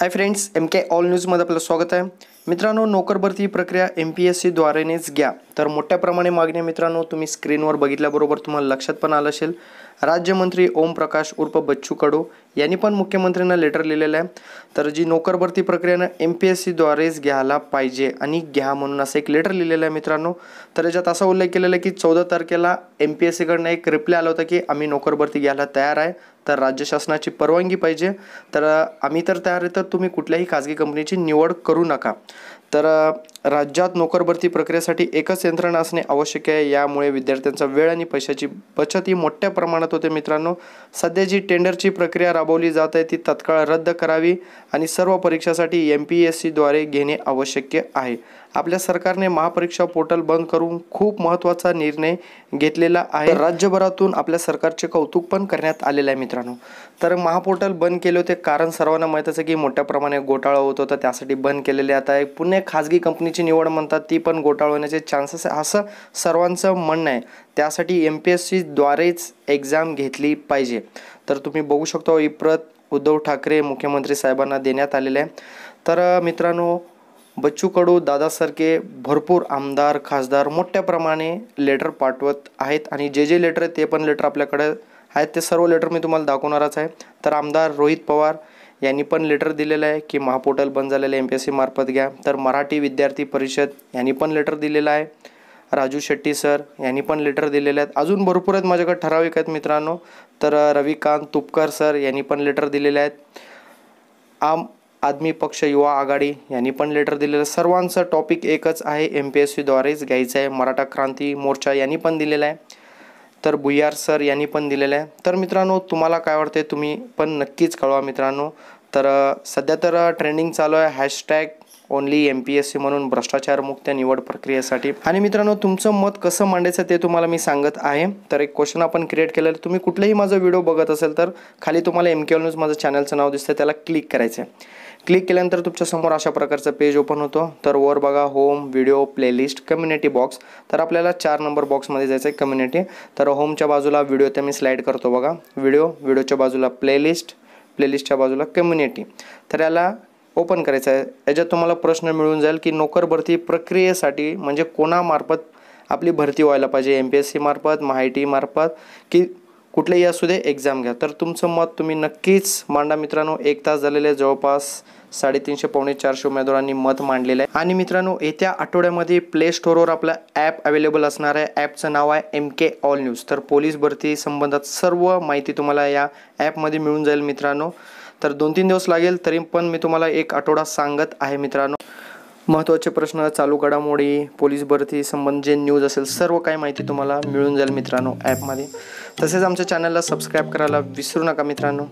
हाय friends M K all न्यूजमध्ये आपलं स्वागत आहे मित्रांनो नोकर भरती प्रक्रिया एम पी एस सीद्वारेनेच घ्या तर मोठ्या प्रमाणे मागण्या मित्रांनो तुम्ही स्क्रीनवर बघितल्याबरोबर तुम्हाला लक्षात पण आलं असेल राज्यमंत्री ओमप्रकाश उर्फ बच्चू कडू यांनी पण मुख्यमंत्र्यांना लेटर लिहिलेलं आहे तर जी नोकर भरती प्रक्रियानं एम पी एस सीद्वारेच घ्यायला पाहिजे आणि घ्या म्हणून असं एक लेटर लिहिलेलं आहे मित्रांनो तर याच्यात असा उल्लेख केलेला आहे की चौदा तारखेला एम पी एस सीकडनं एक रिप्लाय आला होता की आम्ही नोकर भरती घ्यायला तयार आहे तर राज्य शासनाची परवानगी पाहिजे तर आम्ही तर तयार आहे तर तुम्ही कुठल्याही खाजगी कंपनीची निवड करू नका तर राज्यात नोकर भरती प्रक्रियेसाठी एकच यंत्रणा असणे आवश्यक आहे यामुळे विद्यार्थ्यांचा वेळ आणि पैशाची बचत ही मोठ्या प्रमाणात होते मित्रांनो सध्या जी टेंडरची प्रक्रिया राबवली जात आहे ती तत्काळ रद्द करावी आणि सर्व परीक्षासाठी एम पी एस सीद्वारे घेणे आवश्यक आहे आपल्या सरकारने महापरीक्षा पोर्टल बंद करून खूप महत्त्वाचा निर्णय घेतलेला आहे राज्यभरातून आपल्या सरकारचे कौतुक पण करण्यात आलेलं आहे मित्रांनो तर महापोर्टल बंद केले होते कारण सर्वांना माहीत आहे की मोठ्या प्रमाणे घोटाळा होत होता त्यासाठी बंद केलेले आता आहे पुणे खाजगी कंपनीची निवड म्हणतात ती पण होण्याचे चान्सेस असं सर्वांचं म्हणणं आहे त्यासाठी एम पी एस द्वारेच एक्झाम घेतली पाहिजे तर तुम्ही बघू शकता ही प्रत उद्धव ठाकरे मुख्यमंत्री साहेबांना देण्यात आलेले आहे तर मित्रांनो बच्चू कडू दादासारखे भरपूर आमदार खासदार मोठ्या प्रमाणे लेटर पाठवत आहेत आणि जे जे लेटर आहेत ते पण लेटर आपल्याकडे आहेत ते सर्व लेटर मी तुम्हाला दाखवणारच आहे तर आमदार रोहित पवार यांनी पण लेटर दिलेलं आहे की महापोर्टल बंद झालेलं एम पी एस सी मार्फत घ्या तर मराठी विद्यार्थी परिषद यांनी पण लेटर दिलेलं आहे राजू शेट्टी सर यांनी पण लेटर दिलेले आहेत अजून भरपूर आहेत माझ्याकडे ठराविक आहेत मित्रांनो तर रविकांत तुपकर सर यांनी पण लेटर दिलेले आहेत आम आदमी पक्ष युवा आघाडी यांनी पण लेटर दिलेलं आहे सर्वांचं टॉपिक एकच आहे एम पी एस सीद्वारेच घ्यायचं आहे मराठा क्रांती मोर्चा यांनी पण दिलेला आहे तर भुयार सर यांनी पण दिलेलं आहे तर मित्रांनो तुम्हाला काय वाटते तुम्ही पण नक्कीच कळवा मित्रांनो तर सध्या तर ट्रेंडिंग चालू आहे hashtag only M P S C म्हणून भ्रष्टाचारमुक्त निवड प्रक्रियेसाठी आणि मित्रांनो तुमचं मत कसं मांडायचं ते तुम्हाला मी सांगत आहे तर एक क्वेश्चन आपण क्रिएट केलेलं तुम्ही कुठलाही माझा व्हिडिओ बघत असेल तर खाली तुम्हाला एम के न्यूज माझं चॅनलचं नाव दिसतं त्याला क्लिक करायचं आहे क्लिक केल्यानंतर तुमच्यासमोर अशा प्रकारचं पेज ओपन होतो तर वर बघा home video playlist community box तर आपल्याला चार नंबर बॉक्समध्ये जायचं आहे कम्युनिटी तर होमच्या बाजूला व्हिडिओ ते मी स्लाईड करतो बघा व्हिडिओ व्हिडिओच्या बाजूला प्लेलिस्ट प्लेलिस्टच्या बाजूला कम्युनिटी तर याला ओपन करायचं आहे याच्यात तुम्हाला प्रश्न मिळून जाईल की नोकर भरती प्रक्रियेसाठी म्हणजे कोणामार्फत आपली भरती व्हायला पाहिजे एम पी एस सीमार्फत मार्फत की कुठलेही असू दे एक्झाम घ्या तर तुमचं मत तुम्ही नक्कीच मांडा मित्रांनो एक तास झालेले जवळपास साडेतीनशे पावणे चारशे उमेदवारांनी मत मांडलेलं आहे आणि मित्रांनो येत्या आठवड्यामध्ये प्ले स्टोअरवर आपलं ॲप अवेलेबल असणार आहे ॲपचं नाव आहे एम के ऑल न्यूज तर पोलीस भरती संबंधात सर्व माहिती तुम्हाला या ॲपमध्ये मिळून जाईल मित्रांनो तर दोन तीन दिवस लागेल तरी पण मी तुम्हाला एक आठवडा सांगत आहे मित्रांनो महत्त्वाचे प्रश्न चालू घडामोडी पोलीस भरती संबंध जे न्यूज असेल सर्व काही माहिती तुम्हाला मिळून जाईल मित्रांनो ॲपमध्ये तसेच आमच्या चॅनलला सबस्क्राईब करायला विसरू नका मित्रांनो